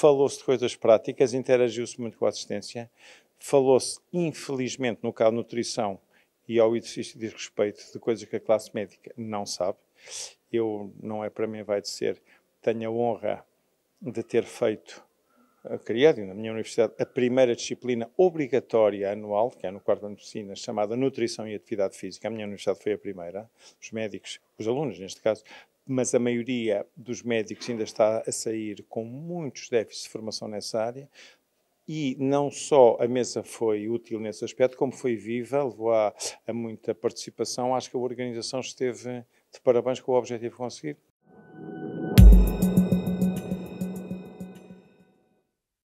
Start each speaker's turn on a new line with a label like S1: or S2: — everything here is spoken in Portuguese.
S1: falou-se de coisas práticas, interagiu-se muito com a assistência, falou-se, infelizmente, no caso de nutrição e ao exercício de respeito de coisas que a classe médica não sabe. Eu, não é para mim, vai de ser, tenho a honra de ter feito criado na minha universidade a primeira disciplina obrigatória anual, que é no quarto ano de medicina, chamada Nutrição e Atividade Física. A minha universidade foi a primeira. Os médicos, os alunos neste caso, mas a maioria dos médicos ainda está a sair com muitos déficits de formação nessa área. E não só a mesa foi útil nesse aspecto, como foi viva, levou a, a muita participação. Acho que a organização esteve de parabéns com o objetivo conseguido.